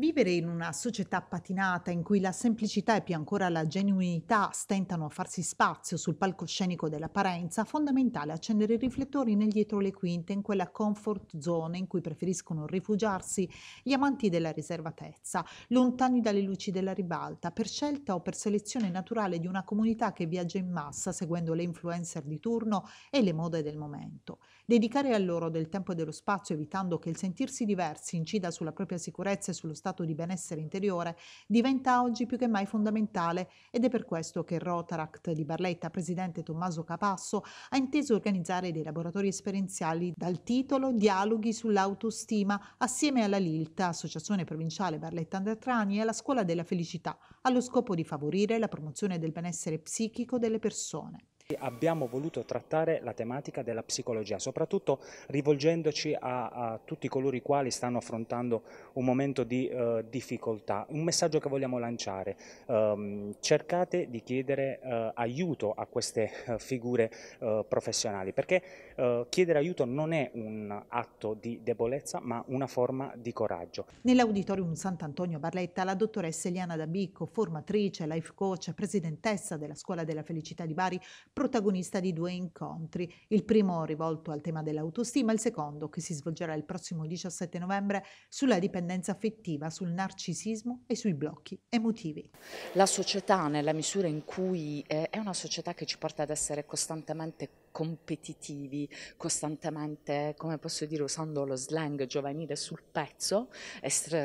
Vivere in una società patinata in cui la semplicità e più ancora la genuinità stentano a farsi spazio sul palcoscenico dell'apparenza, fondamentale accendere i riflettori nel dietro le quinte, in quella comfort zone in cui preferiscono rifugiarsi gli amanti della riservatezza, lontani dalle luci della ribalta, per scelta o per selezione naturale di una comunità che viaggia in massa seguendo le influencer di turno e le mode del momento. Dedicare a loro del tempo e dello spazio evitando che il sentirsi diversi incida sulla propria sicurezza e sullo stato di benessere interiore diventa oggi più che mai fondamentale ed è per questo che Rotaract di Barletta, presidente Tommaso Capasso, ha inteso organizzare dei laboratori esperienziali dal titolo Dialoghi sull'autostima assieme alla LILTA, Associazione Provinciale Barletta Andratrani e alla Scuola della Felicità, allo scopo di favorire la promozione del benessere psichico delle persone. Abbiamo voluto trattare la tematica della psicologia, soprattutto rivolgendoci a, a tutti coloro i quali stanno affrontando un momento di eh, difficoltà. Un messaggio che vogliamo lanciare, ehm, cercate di chiedere eh, aiuto a queste eh, figure eh, professionali, perché eh, chiedere aiuto non è un atto di debolezza, ma una forma di coraggio. Nell'auditorium Sant'Antonio Barletta la dottoressa Eliana Dabicco, formatrice, life coach, presidentessa della Scuola della Felicità di Bari, protagonista di due incontri, il primo rivolto al tema dell'autostima, il secondo che si svolgerà il prossimo 17 novembre sulla dipendenza affettiva, sul narcisismo e sui blocchi emotivi. La società nella misura in cui eh, è una società che ci porta ad essere costantemente competitivi, costantemente, come posso dire usando lo slang giovanile sul pezzo,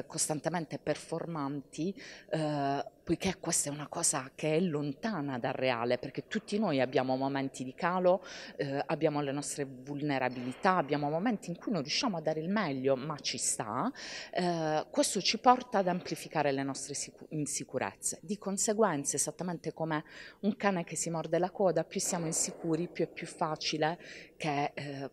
costantemente performanti, eh, poiché questa è una cosa che è lontana dal reale, perché tutti noi abbiamo momenti di calo, eh, abbiamo le nostre vulnerabilità, abbiamo momenti in cui non riusciamo a dare il meglio, ma ci sta, eh, questo ci porta ad amplificare le nostre insicurezze. Di conseguenza, esattamente come un cane che si morde la coda, più siamo insicuri, più è più facile che... Eh,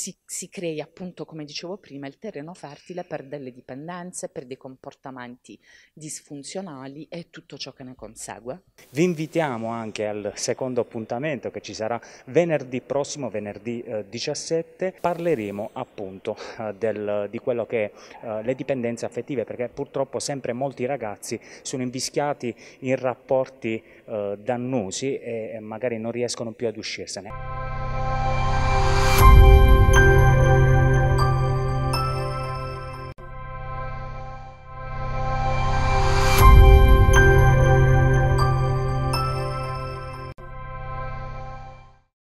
si, si crei appunto, come dicevo prima, il terreno fertile per delle dipendenze, per dei comportamenti disfunzionali e tutto ciò che ne consegue. Vi invitiamo anche al secondo appuntamento che ci sarà venerdì prossimo, venerdì eh, 17, parleremo appunto eh, del, di quello che eh, le dipendenze affettive, perché purtroppo sempre molti ragazzi sono invischiati in rapporti eh, dannosi e magari non riescono più ad uscirsene.